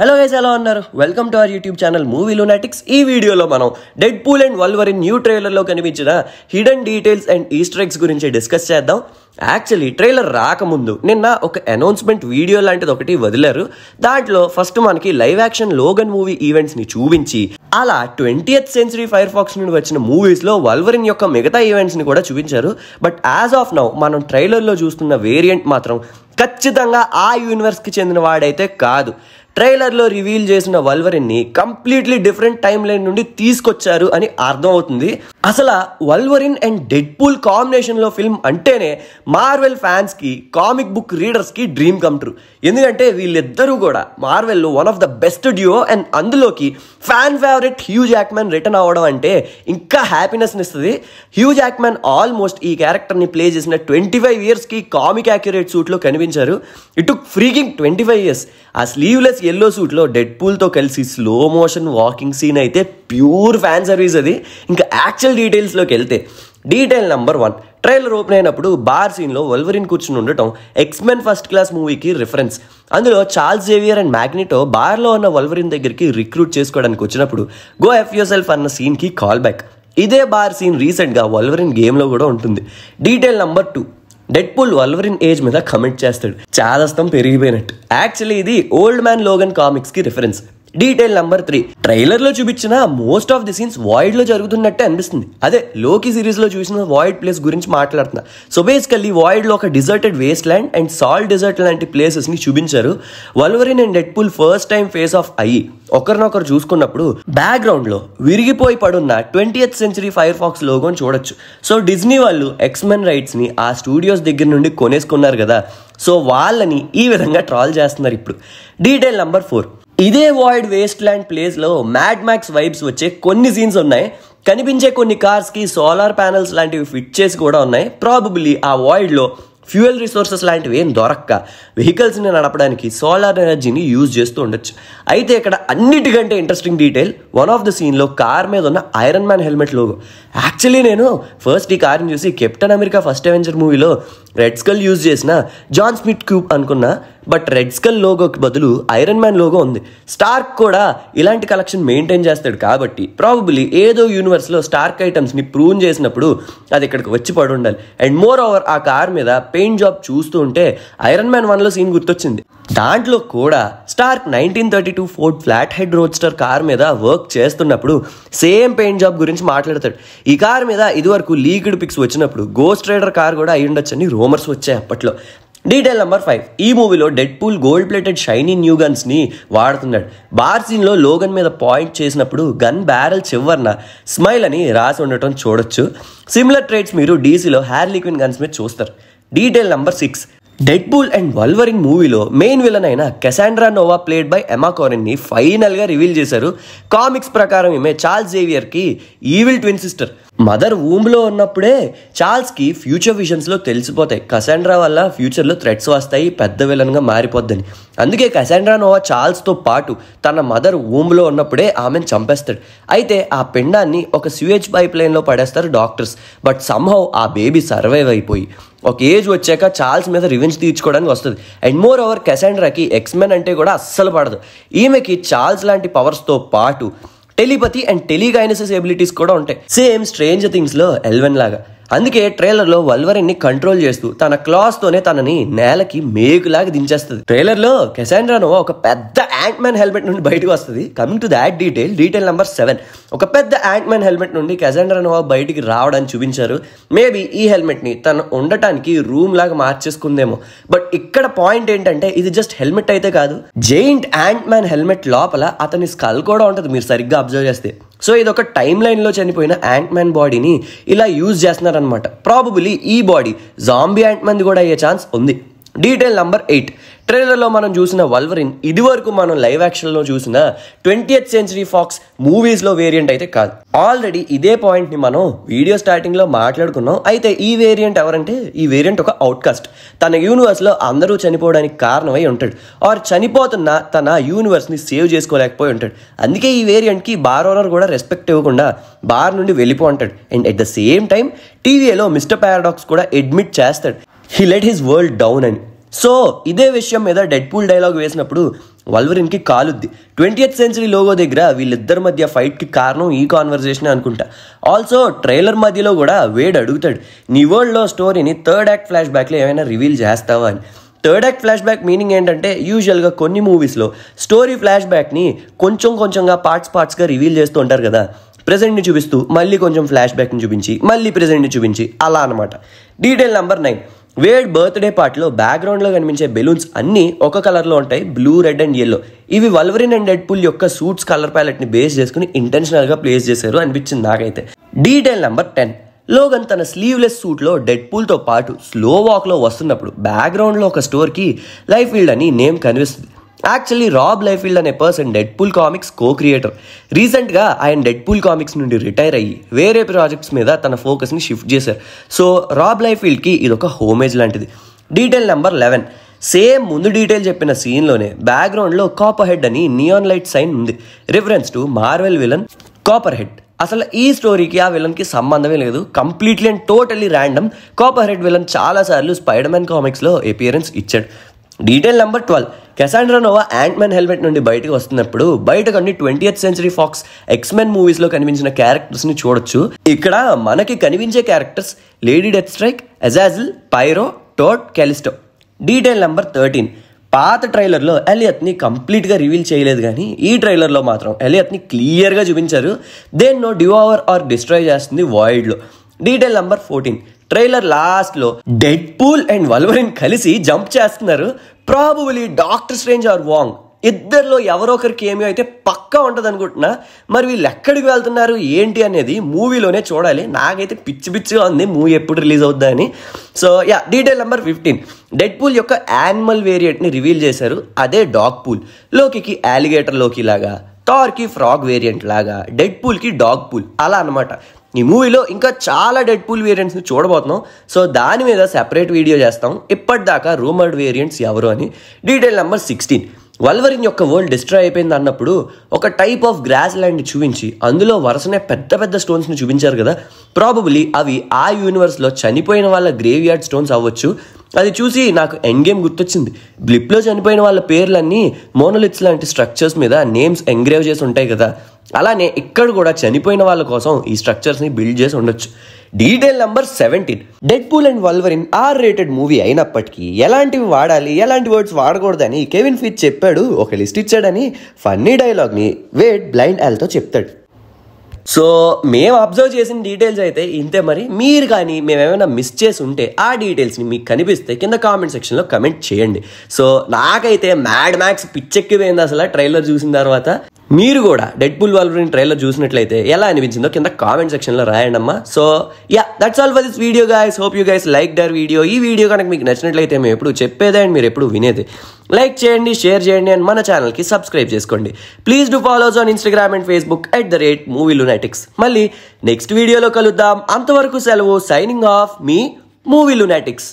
hello guys ఎలా ఉన్నారు welcome to our YouTube channel Movie Lunatics ఈ వీడియోలో మనం Deadpool and in new ట్రైలర్లో కనిపించిన హిడెన్ డీటెయిల్స్ అండ్ ఈస్ట్రెక్స్ గురించి డిస్కస్ చేద్దాం యాక్చువల్లీ ట్రైలర్ రాకముందు నిన్న ఒక అనౌన్స్మెంట్ వీడియో లాంటిది ఒకటి వదిలారు దాంట్లో ఫస్ట్ మనకి లైవ్ యాక్షన్ లోగన్ మూవీ ఈవెంట్స్ని చూపించి అలా ట్వంటీయత్ సెంచరీ ఫైర్ ఫాక్స్ నుండి వచ్చిన మూవీస్లో వల్వరిన్ యొక్క మిగతా ఈవెంట్స్ని కూడా చూపించారు బట్ యాజ్ ఆఫ్ నౌ మనం ట్రైలర్లో చూస్తున్న వేరియంట్ మాత్రం ఖచ్చితంగా ఆ యూనివర్స్కి చెందిన వాడైతే కాదు ట్రైలర్లో రివీల్ చేసిన వల్వరిన్ని కంప్లీట్లీ డిఫరెంట్ టైం లైన్ నుండి తీసుకొచ్చారు అని అర్థం అవుతుంది అసలు వల్వరిన్ అండ్ డెడ్ పూల్ కాంబినేషన్లో ఫిల్మ్ అంటేనే మార్వెల్ ఫ్యాన్స్కి కామిక్ బుక్ రీడర్స్కి డ్రీమ్ కమ్ ట్రూ ఎందుకంటే వీళ్ళిద్దరూ కూడా మార్వెల్లో one of the best duo and అందులోకి fan favourite Hugh Jackman return అవ్వడం అంటే ఇంకా హ్యాపీనెస్ని ఇస్తుంది హ్యూజ్ యాక్మెన్ ఆల్మోస్ట్ ఈ క్యారెక్టర్ని ప్లే చేసిన ట్వంటీ ఫైవ్ ఇయర్స్కి కామిక్ యాక్యురేట్ సూట్లో కనిపించారు ఇటు ఫ్రీకింగ్ ట్వంటీ ఫైవ్ ఇయర్స్ ఆ స్లీవ్లెస్ ఎల్లో సూట్లో డెడ్ పూల్తో కలిసి స్లో మోషన్ వాకింగ్ సీన్ అయితే ప్యూర్ ఫ్యాన్ సర్వీస్ అది ఇంకా యాక్చువల్ డీటెయిల్స్లోకి వెళ్తే detail number one trailer open అయినప్పుడు బార్ సీన్లో వల్వరిన్ కూర్చుని ఉండటం ఎక్స్మెన్ ఫస్ట్ క్లాస్ మూవీకి రిఫరెన్స్ అందులో చార్ల్స్ జేవియర్ అండ్ మ్యాగ్నెటో బార్లో ఉన్న వల్వరిన్ దగ్గరికి రిక్రూట్ చేసుకోవడానికి వచ్చినప్పుడు గో ఎఫ్ యూ సెల్ఫ్ అన్న సీన్కి కాల్ బ్యాక్ ఇదే బార్ సీన్ రీసెంట్గా వల్వరిన్ గేమ్లో కూడా ఉంటుంది detail number two Deadpool Wolverine age మీద కమెంట్ చేస్తాడు చాదస్తం పెరిగిపోయినట్టు యాక్చువల్లీ ఇది ఓల్డ్ మ్యాన్ లోగన్ కామిక్స్ కి reference detail number three trailer లో చూపించిన most of the scenes void లో జరుగుతున్నట్టే అనిపిస్తుంది అదే లోకి సిరీస్ లో చూసిన వాయిడ్ ప్లేస్ గురించి మాట్లాడుతున్నా సో బేసికల్లీ వాయిడ్ లో ఒక deserted wasteland and salt desert లాంటి ప్లేసెస్ ని చూపించారు Wolverine and Deadpool first time face off అయ్యి ఒకరినొకరు చూసుకున్నప్పుడు బ్యాక్గ్రౌండ్ లో విరిగిపోయి పడున్న ట్వంటీ సెంచరీ ఫైర్ ఫాక్స్ లోగోని చూడొచ్చు సో డిజ్నీ వాళ్ళు ఎక్స్మెన్ రైట్స్ ని ఆ స్టూడియోస్ దగ్గర నుండి కొనేసుకున్నారు కదా సో వాళ్ళని ఈ విధంగా ట్రాల్ చేస్తున్నారు ఇప్పుడు డీటెయిల్ నంబర్ ఫోర్ ఇదే వాయిడ్ వేస్ట్ ల్యాండ్ ప్లేస్లో మ్యాడ్ మ్యాక్స్ వైబ్స్ వచ్చే కొన్ని సీన్స్ ఉన్నాయి కనిపించే కొన్ని కార్స్కి సోలార్ ప్యానల్స్ లాంటివి ఫిట్ చేసి కూడా ఉన్నాయి ప్రాబబ్లీ ఆ వాయిడ్లో ఫ్యూయల్ రిసోర్సెస్ లాంటివి ఏం దొరక్క వెహికల్స్ని నడపడానికి సోలార్ ఎనర్జీని యూజ్ చేస్తూ ఉండొచ్చు అయితే ఇక్కడ అన్నిటికంటే interesting detail one of the సీన్లో కార్ మీద ఉన్న Iron Man helmet logo actually నేను ఫస్ట్ ఈ కార్ని చూసి కెప్టెన్ అమెరికా ఫస్ట్ అవెంచర్ మూవీలో రెడ్ స్కల్ యూజ్ చేసిన జాన్ స్మిత్ క్యూబ్ అనుకున్నా బట్ రెడ్ స్కల్ లోగోకి బదులు ఐరన్ మ్యాన్ లోగో ఉంది స్టార్క్ కూడా ఇలాంటి కలెక్షన్ మెయింటైన్ చేస్తాడు కాబట్టి ప్రాబబ్లీ ఏదో యూనివర్స్లో స్టార్క్ ఐటమ్స్ని ప్రూన్ చేసినప్పుడు అది ఇక్కడికి వచ్చి పడి ఉండాలి అండ్ మోర్ ఓవర్ ఆ కార్ మీద పెయింట్ జాబ్ చూస్తూ ఉంటే ఐరన్ మ్యాన్ వన్లో సీన్ గుర్తొచ్చింది దాంట్లో కూడా Stark nineteen thirty two Ford flat head roadster car మీద వర్క్ చేస్తున్నప్పుడు సేమ్ పెయింట్ జాబ్ గురించి మాట్లాడతాడు ఈ కార్ మీద ఇదివరకు లీక్డ్ పిక్స్ వచ్చినప్పుడు గోస్ట్ రైడర్ కార్ కూడా అయ్యుండొచ్చని రూమర్స్ వచ్చాయి అప్పట్లో డీటెయిల్ నెంబర్ ఫైవ్ ఈ మూవీలో Deadpool gold plated shiny new గన్స్ని వాడుతున్నాడు బార్ లో లోగన్ మీద పాయింట్ చేసినప్పుడు గన్ బ్యారెల్ చివరిన స్మైల్ అని రాసి ఉండటం చూడొచ్చు సిమిలర్ ట్రేడ్స్ మీరు డీసీలో హ్యార్ లిక్విన్ గన్స్ మీద చూస్తారు detail number six Deadpool and Wolverine మూవీలో మెయిన్ విలన్ అయిన Cassandra Nova played by Emma ని ఫైనల్గా రివీల్ చేశారు కామిక్స్ ప్రకారం ఈమె చార్ల్స్ జేవియర్కి ఈవిల్ ట్విన్ సిస్టర్ మదర్ ఊమ్లో ఉన్నప్పుడే చార్ల్స్కి ఫ్యూచర్ విజన్స్లో తెలిసిపోతాయి కసాండ్రా వల్ల ఫ్యూచర్లో థ్రెట్స్ వస్తాయి పెద్ద విలన్గా మారిపోద్దని అందుకే కసాండ్రా నోవా చార్ల్స్తో పాటు తన మదర్ ఊమ్లో ఉన్నప్పుడే ఆమెను చంపేస్తాడు అయితే ఆ పిండాన్ని ఒక సివేజ్ పైప్ లైన్లో పడేస్తారు డాక్టర్స్ బట్ సమ్హౌ ఆ బేబీ సర్వైవ్ అయిపోయి ఒక ఏజ్ వచ్చాక చార్ల్స్ మీద రివెంజ్ తీర్చుకోవడానికి వస్తుంది అండ్ మోర్ ఓవర్ కెసాండ్రాకి ఎక్స్మెన్ అంటే కూడా అస్సలు పడదు ఈమెకి చార్ల్స్ లాంటి పవర్స్తో పాటు టెలిపతి అండ్ టెలిగైనసిస్ ఎబిలిటీస్ కూడా ఉంటాయి సేమ్ స్ట్రేంజ్ థింగ్స్ లో ఎల్వెన్ లాగా అందుకే ట్రైలర్లో ని కంట్రోల్ చేస్తూ తన క్లాస్తోనే తనని నేలకి మేకులాగా దించేస్తుంది ట్రైలర్లో కెసాండ్రాను ఒక పెద్ద యాంట్ మ్యాన్ హెల్మెట్ నుండి బయటకు వస్తుంది coming to that detail detail number seven ఒక పెద్ద యాంట్ మ్యాన్ హెల్మెట్ నుండి కెసాండ్రాను బయటికి రావడానికి చూపించారు మేబీ ఈ హెల్మెట్ని తను ఉండటానికి రూమ్ లాగా మార్చేసుకుందేమో బట్ ఇక్కడ పాయింట్ ఏంటంటే ఇది జస్ట్ హెల్మెట్ అయితే కాదు జెయింట్ యాంట్ మ్యాన్ హెల్మెట్ లోపల అతని స్కల్ కూడా ఉంటుంది మీరు సరిగ్గా అబ్జర్వ్ చేస్తే సో ఇది ఒక టైం లైన్లో చనిపోయిన యాంట్ మ్యాన్ బాడీని ఇలా యూజ్ చేస్తున్నారనమాట ప్రాబబులీ ఈ బాడీ జాంబీ యాంట్ మ్యాన్ కూడా అయ్యే ఛాన్స్ ఉంది డీటెయిల్ నంబర్ ఎయిట్ ట్రైలర్లో మనం చూసిన వల్వరిన్ వరకు మనం లైవ్ యాక్షన్లో చూసిన ట్వంటీ ఎయిత్ సెంచరీ ఫాక్స్ మూవీస్లో వేరియంట్ అయితే కాదు ఆల్రెడీ ఇదే పాయింట్ని మనం వీడియో స్టార్టింగ్లో మాట్లాడుకున్నాం అయితే ఈ వేరియంట్ ఎవరంటే ఈ వేరియంట్ ఒక అవుట్కాస్ట్ తన యూనివర్స్లో అందరూ చనిపోవడానికి కారణమై ఉంటాడు ఆర్ చనిపోతున్న తన యూనివర్స్ని సేవ్ చేసుకోలేకపోయి ఉంటాడు అందుకే ఈ వేరియంట్కి బార్ ఓనర్ కూడా రెస్పెక్ట్ ఇవ్వకుండా బార్ నుండి వెళ్ళిపో అంటాడు and at the same time టీవీలో మిస్టర్ పారాడాక్స్ కూడా అడ్మిట్ చేస్తాడు he let his world down అని సో ఇదే విషయం మీద పూల్ డైలాగ్ వేసినప్పుడు వల్వరిన్కి కాలుద్ది ట్వంటీ ఎయిత్ సెంచరీ లోగో దగ్గర వీళ్ళిద్దరి మధ్య ఫైట్కి కారణం ఈ కాన్వర్జేషన్ అనుకుంటా ఆల్సో ట్రైలర్ మధ్యలో కూడా వేడ్ అడుగుతాడు నీ వరల్డ్లో స్టోరీని థర్డ్ యాక్ట్ ఫ్లాష్ బ్యాక్లో ఏమైనా రివీల్ చేస్తావా అని third act flashback meaning ఏంటంటే యూజువల్గా కొన్ని మూవీస్లో స్టోరీ ఫ్లాష్ బ్యాక్ని కొంచెం కొంచెంగా పార్ట్స్ పార్ట్స్గా రివీల్ చేస్తూ ఉంటారు కదా ప్రెసెంట్ని చూపిస్తూ మళ్ళీ కొంచెం ఫ్లాష్ బ్యాక్ని చూపించి మళ్ళీ ప్రెసెంట్ని చూపించి అలా అనమాట detail number nine Wade birthday పార్ట్లో బ్యాక్గ్రౌండ్లో కనిపించే బెలూన్స్ అన్నీ ఒక కలర్లో ఉంటాయి బ్లూ రెడ్ అండ్ ఎల్లో ఇవి వల్వరిన్ అండ్ డెడ్ పుల్ యొక్క సూట్స్ కలర్ ప్యాలెట్ని బేస్ చేసుకుని ఇంటెన్షనల్గా ప్లేస్ చేశారు అనిపించింది నాకైతే డీటెయిల్ నెంబర్ టెన్ లోగన్ తన స్లీవ్లెస్ సూట్లో పూల్తో పాటు స్లో వాక్లో వస్తున్నప్పుడు బ్యాక్గ్రౌండ్లో ఒక స్టోర్కి లైఫ్ ఫీల్డ్ అని నేమ్ కనిపిస్తుంది యాక్చువల్లీ రాబ్ లైఫీల్డ్ అనే person Deadpool comics co creator రీసెంట్గా ఆయన పుల్ కామిక్స్ నుండి రిటైర్ అయ్యి వేరే ప్రాజెక్ట్స్ మీద తన ఫోకస్ని షిఫ్ట్ చేశారు సో రాబ్ లైఫీల్డ్కి ఒక హోమేజ్ లాంటిది డీటెయిల్ నెంబర్ లెవెన్ సేమ్ ముందు డీటెయిల్ చెప్పిన సీన్లోనే బ్యాక్గ్రౌండ్లో కాపర్ హెడ్ అని నియాన్ లైట్ సైన్ ఉంది reference to Marvel villain Copperhead అసలు ఈ స్టోరీకి ఆ విలన్కి సంబంధమే లేదు completely and totally random Copperhead villain చాలాసార్లు స్పైడర్మెన్ కామిక్స్లో అపియరెన్స్ ఇచ్చాడు detail number twelve Cassandra Nova man helmet నుండి బయటకు వస్తున్నప్పుడు బయట కొన్ని twenty eighth century pox X-Men మూవీస్లో కనిపించిన క్యారెక్టర్స్ని చూడొచ్చు ఇక్కడ మనకి కనిపించే characters Lady Deathstrike Azazel Pyro Toad Callisto detail number thirteen పాత ట్రైలర్లో ఎలియత్ని కంప్లీట్గా రివీల్ చేయలేదు కానీ ఈ ట్రైలర్లో మాత్రం ఎలియత్ని క్లియర్గా చూపించారు దేన్నో డివోవర్ ఆర్ డిస్ట్రాయ్ చేస్తుంది వాయిడ్లో డీటెయిల్ నెంబర్ ఫోర్టీన్ ట్రైలర్ లాస్ట్లో డెడ్ పూల్ అండ్ వల్వరిన్ కలిసి జంప్ చేస్తున్నారు probably Doctor Strange or Wong ఇద్దరిలో ఎవరో ఒకరికి ఏమీ అయితే పక్కా ఉంటుంది అనుకుంటున్నా మరి వీళ్ళు ఎక్కడికి వెళ్తున్నారు ఏంటి అనేది మూవీలోనే చూడాలి నాకైతే పిచ్చి పిచ్చిగా ఉంది మూవీ ఎప్పుడు రిలీజ్ అవుద్దా అని so yeah detail number fifteen Deadpool యొక్క యానిమల్ వేరియంట్ని రివీల్ చేశారు అదే డాగ్ పూల్ లోకికి యాలిగేటర్ లోకి లాగా టార్కి ఫ్రాగ్ వేరియంట్ లాగా డెడ్ పూల్కి డాగ్ పూల్ అలా అనమాట ఈ మూవీలో ఇంకా చాలా డెడ్ పూల్ వేరియంట్స్ని చూడబోతున్నాం సో దాని మీద సెపరేట్ వీడియో చేస్తాం ఇప్పటిదాకా రూమర్డ్ వేరియంట్స్ ఎవరు అని డీటెయిల్ నెంబర్ సిక్స్టీన్ వల్వరిన్ యొక్క వరల్డ్ డిస్ట్రాయ్ అయిపోయింది అన్నప్పుడు ఒక టైప్ ఆఫ్ గ్రాస్ ల్యాండ్ చూపించి అందులో వరుసనే పెద్ద పెద్ద స్టోన్స్ని చూపించారు కదా ప్రాబబ్లీ అవి ఆ యూనివర్స్లో చనిపోయిన వాళ్ళ గ్రేవ్ యార్డ్ స్టోన్స్ అవ్వచ్చు అది చూసి నాకు ఎండ్ గేమ్ గుర్తొచ్చింది బ్లిప్లో చనిపోయిన వాళ్ళ పేర్లన్నీ మోనలిత్స్ లాంటి స్ట్రక్చర్స్ మీద నేమ్స్ ఎంగ్రేవ్ చేసి ఉంటాయి కదా అలానే ఇక్కడ కూడా చనిపోయిన వాళ్ళ కోసం ఈ స్ట్రక్చర్స్ని బిల్డ్ చేసి ఉండొచ్చు detail number seventeen Deadpool and Wolverine R rated movie అయినప్పటికీ ఎలాంటివి వాడాలి ఎలాంటి వర్డ్స్ వాడకూడదని కెవిన్ ఫిట్ చెప్పాడు ఒక లిస్ట్ ఇచ్చాడని ఫన్నీ డైలాగ్ని వేట్ బ్లైండ్ ఎల్తో చెప్తాడు సో మేము అబ్జర్వ్ చేసిన డీటెయిల్స్ అయితే ఇంతే మరి మీరు కానీ మేమేమైనా మిస్ చేసి ఉంటే ఆ డీటెయిల్స్ని మీకు కనిపిస్తే కింద కామెంట్ సెక్షన్లో కమెంట్ చేయండి సో నాకైతే మ్యాడ్ మ్యాక్స్ పిచ్చెక్కిపోయింది అసలు ట్రైలర్ చూసిన తర్వాత మీరు కూడా డెడ్ పుల్ వాల్వరిన్ ట్రైలర్ చూసినట్లయితే ఎలా అనిపించిందో కింద కామెంట్ సెక్షన్లో రాయండి అమ్మా so yeah that's all for this video guys hope you guys like the video ఈ వీడియో కనుక మీకు నచ్చినట్లయితే మేము ఎప్పుడు చెప్పేదే అండ్ మీరు ఎప్పుడు వినేది లైక్ చేయండి షేర్ చేయండి అండ్ మన ఛానల్కి సబ్స్క్రైబ్ చేసుకోండి please do follow us on Instagram and Facebook at the rate Movie Lunatics మళ్ళీ నెక్స్ట్ వీడియోలో కలుద్దాం అంతవరకు సెలవు సైనింగ్ ఆఫ్ మీ మూవీ లునాటిక్స్